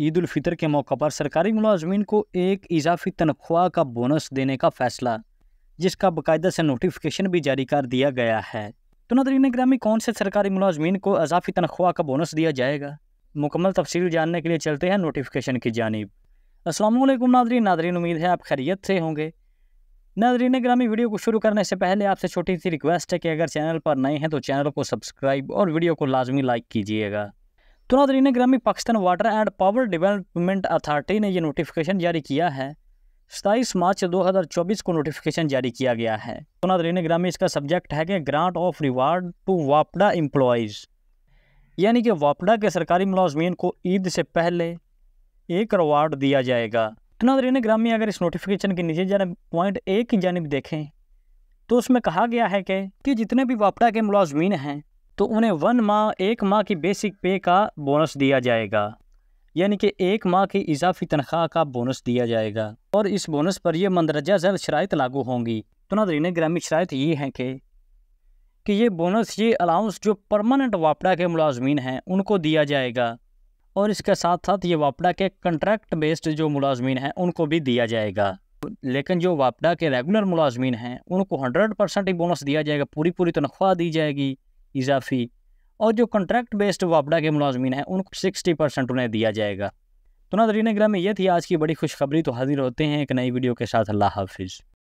ईद उल फितर के मौके पर सरकारी मुलाजमीन को एक इजाफी तनख्वाह का बोनस देने का फैसला जिसका बाकायदा से नोटिफिकेशन भी जारी कर दिया गया है तो नदरीन ग्रामी कौन से सरकारी मुलाजमीन को इजाफी तनख्वाह का बोनस दिया जाएगा मुकम्मल तफसील जानने के लिए चलते हैं नोटिफिकेशन की जानब असलम नादरी नादरीन उम्मीद है आप खैरियत से होंगे नादरीन ग्रामी वीडियो को शुरू करने से पहले आपसे छोटी सी रिक्वेस्ट है कि अगर चैनल पर नए हैं तो चैनल को सब्सक्राइब और वीडियो को लाजमी लाइक कीजिएगा तो ने ग्रामी Pakistan water and power development authority ने यह नोटिफिकेशन जारी किया है सताईस मार्च 2024 को नोटिफिकेशन जारी किया गया है तो ने ग्रामी इसका सब्जेक्ट है कि ग्रांट ऑफ रिवार्ड टू वापडा एम्प्लॉयज़ यानी कि वापडा के सरकारी मुलाजमीन को ईद से पहले एक रिवार्ड दिया जाएगा तो ने ग्रामी अगर इस नोटिफिकेशन के नीचे जाने पॉइंट ए की जानब देखें तो उसमें कहा गया है कि कि जितने भी वापडा के मुलाजमीन हैं तो उन्हें वन माह एक माह की बेसिक पे का बोनस दिया जाएगा यानी कि एक माह की इजाफी तनख्वाह का बोनस दिया जाएगा और इस बोनस पर यह मंदरजा जर शरात लागू होंगी तो नादरीन ग्रामीण शराय ये हैं कि कि ये बोनस ये अलाउंस जो परमानेंट वापड़ा के मुलाजमीन हैं उनको दिया जाएगा और इसके साथ साथ ये वापड़ा के कंट्रैक्ट बेस्ड जो मुलाजमीन हैं उनको भी दिया जाएगा लेकिन जो वापड़ा के रेगुलर मुलाजमीन हैं उनको हंड्रेड परसेंट ही बोनस दिया जाएगा पूरी पूरी तनख्वाह दी जाएगी इजाफी और जो कॉन्ट्रैक्ट बेस्ड वापडा के मुलाजमीन हैं उनको सिक्सटी परसेंट उन्हें दिया जाएगा तो नादरीन ग्राम में यह थी आज की बड़ी खुशखबरी तो हाजिर होते हैं एक नई वीडियो के साथ अल्लाह हाफिज़